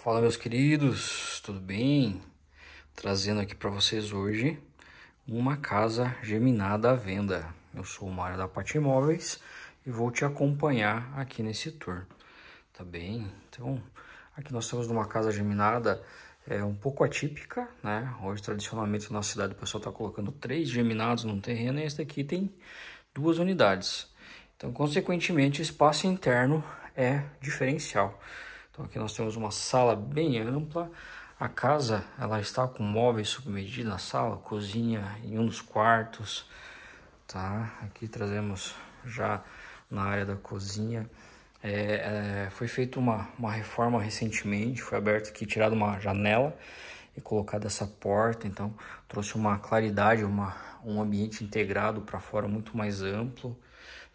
Fala meus queridos, tudo bem? Trazendo aqui para vocês hoje uma casa geminada à venda. Eu sou o Mário da Pati Imóveis e vou te acompanhar aqui nesse tour, tá bem? Então, aqui nós temos uma casa geminada é um pouco atípica, né? Hoje, tradicionalmente, na cidade o pessoal está colocando três geminados num terreno e esse daqui tem duas unidades. Então, consequentemente, espaço interno é diferencial. Então aqui nós temos uma sala bem ampla. A casa ela está com móveis submedidos na sala, cozinha em um dos quartos, tá? Aqui trazemos já na área da cozinha. É, é, foi feita uma, uma reforma recentemente, foi aberto aqui, tirada uma janela e colocada essa porta, então trouxe uma claridade, uma, um ambiente integrado para fora muito mais amplo,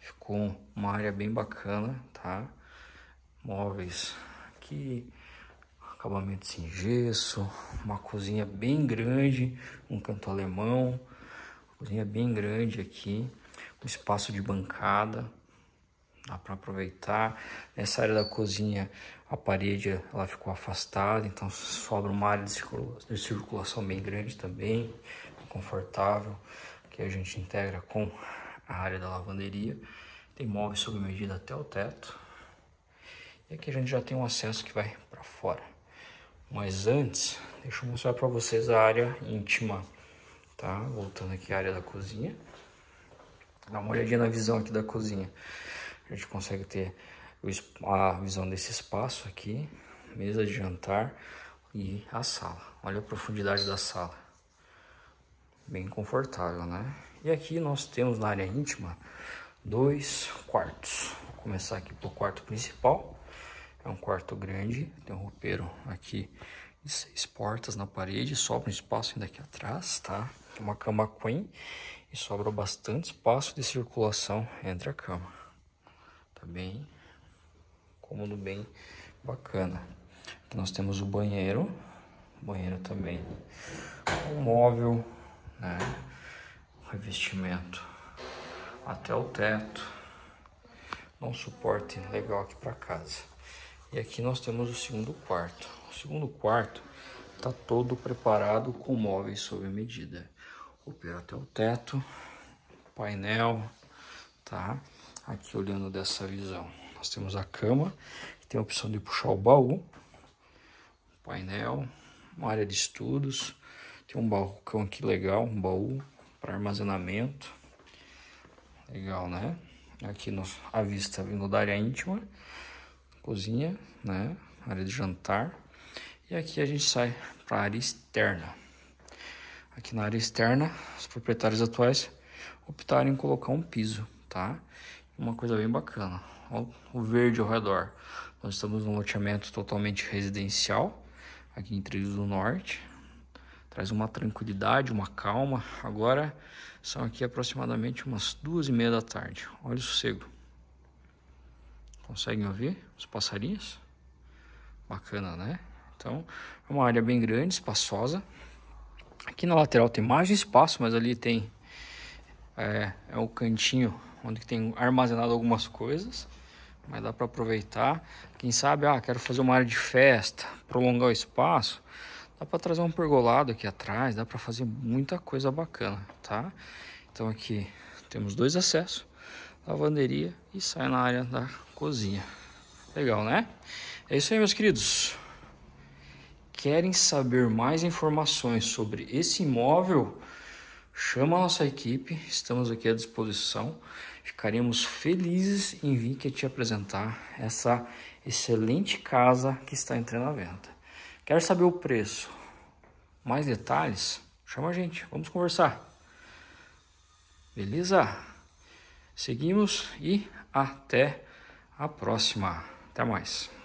ficou uma área bem bacana, tá? Móveis aqui, acabamento sem gesso, uma cozinha bem grande, um canto alemão, cozinha bem grande aqui, um espaço de bancada, dá para aproveitar. Nessa área da cozinha, a parede ela ficou afastada, então sobra uma área de circulação bem grande também, confortável, que a gente integra com a área da lavanderia. Tem móveis sob medida até o teto aqui é a gente já tem um acesso que vai para fora. Mas antes, deixa eu mostrar para vocês a área íntima, tá? Voltando aqui à área da cozinha. Dá uma olhadinha na visão aqui da cozinha. A gente consegue ter a visão desse espaço aqui, mesa de jantar e a sala. Olha a profundidade da sala. Bem confortável, né? E aqui nós temos na área íntima dois quartos. Vou começar aqui pelo quarto principal. É um quarto grande, tem um roupeiro aqui de seis portas na parede, sobra um espaço ainda aqui atrás, tá? Tem uma cama queen e sobra bastante espaço de circulação entre a cama. Tá bem cômodo bem bacana. Aqui nós temos o banheiro, banheiro também, o móvel, né? O revestimento até o teto, um suporte legal aqui para casa. E aqui nós temos o segundo quarto. O segundo quarto está todo preparado com móveis sob medida. O pé até o teto, painel, tá? Aqui olhando dessa visão. Nós temos a cama, que tem a opção de puxar o baú, painel, uma área de estudos, tem um balcão aqui legal, um baú para armazenamento. Legal, né? Aqui nós, a vista vindo da área íntima cozinha, né? Área de jantar. E aqui a gente sai para a área externa. Aqui na área externa, os proprietários atuais optaram em colocar um piso, tá? Uma coisa bem bacana. o verde ao redor. Nós estamos num loteamento totalmente residencial, aqui em Trilhos do Norte. Traz uma tranquilidade, uma calma. Agora são aqui aproximadamente umas duas e meia da tarde. Olha o sossego. Conseguem ouvir os passarinhos? Bacana, né? Então, é uma área bem grande, espaçosa. Aqui na lateral tem mais espaço, mas ali tem é, é o cantinho onde tem armazenado algumas coisas, mas dá para aproveitar. Quem sabe, ah, quero fazer uma área de festa, prolongar o espaço, dá para trazer um pergolado aqui atrás, dá para fazer muita coisa bacana, tá? Então aqui temos dois acessos, lavanderia e sai na área da cozinha. Legal, né? É isso aí, meus queridos. Querem saber mais informações sobre esse imóvel? Chama a nossa equipe, estamos aqui à disposição. Ficaremos felizes em vir aqui te apresentar essa excelente casa que está entrando à venda. Quer saber o preço? Mais detalhes? Chama a gente, vamos conversar. Beleza? Seguimos e até a próxima. Até mais.